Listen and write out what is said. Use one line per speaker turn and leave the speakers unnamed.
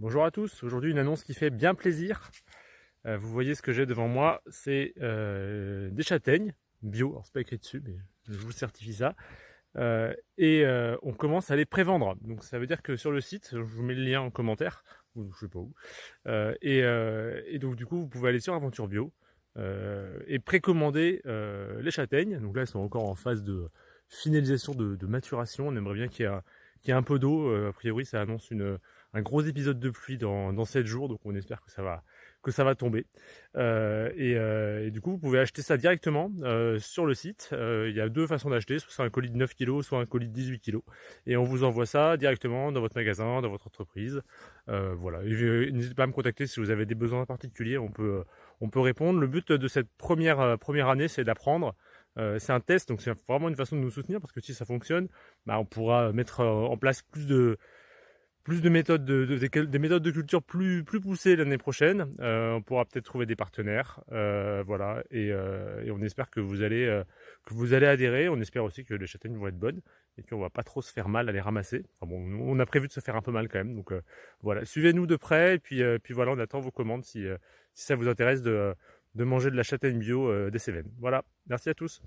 Bonjour à tous, aujourd'hui une annonce qui fait bien plaisir. Euh, vous voyez ce que j'ai devant moi, c'est euh, des châtaignes bio, alors c'est pas écrit dessus mais je vous certifie ça. Euh, et on commence à les prévendre. Donc ça veut dire que sur le site, je vous mets le lien en commentaire, ou je sais pas où. Et, donc du coup vous pouvez aller sur Aventure Bio et précommander les châtaignes. Donc là elles sont encore en phase de finalisation de, de maturation. On aimerait bien qu'il y ait qu'il y a un peu d'eau. Euh, a priori, ça annonce un gros épisode de pluie dans, dans 7 jours, donc on espère que ça va, que ça va tomber. Euh, euh, et, du coup, vous pouvez acheter ça directement sur le site. il y a deux façons d'acheter, soit un colis de 9 kg, soit un colis de 18 kg. Et on vous envoie ça directement dans votre magasin, dans votre entreprise. voilà. N'hésitez pas à me contacter si vous avez des besoins particuliers, on peut, on peut répondre. Le but de cette première, première année, c'est d'apprendre euh, c'est un test, donc c'est vraiment une façon de nous soutenir parce que si ça fonctionne, bah, on pourra mettre euh, en place plus de plus de méthodes de, des méthodes de culture plus plus poussées l'année prochaine. Euh, on pourra peut-être trouver des partenaires, voilà, et, on espère que vous allez que vous allez adhérer. On espère aussi que les châtaignes vont être bonnes et qu'on va pas trop se faire mal à les ramasser. bon, on a prévu de se faire un peu mal quand même, donc voilà. Suivez-nous de près et puis puis voilà, on attend vos commandes si si ça vous intéresse de de manger de la châtaigne bio euh, des Cévennes. Voilà, merci à tous.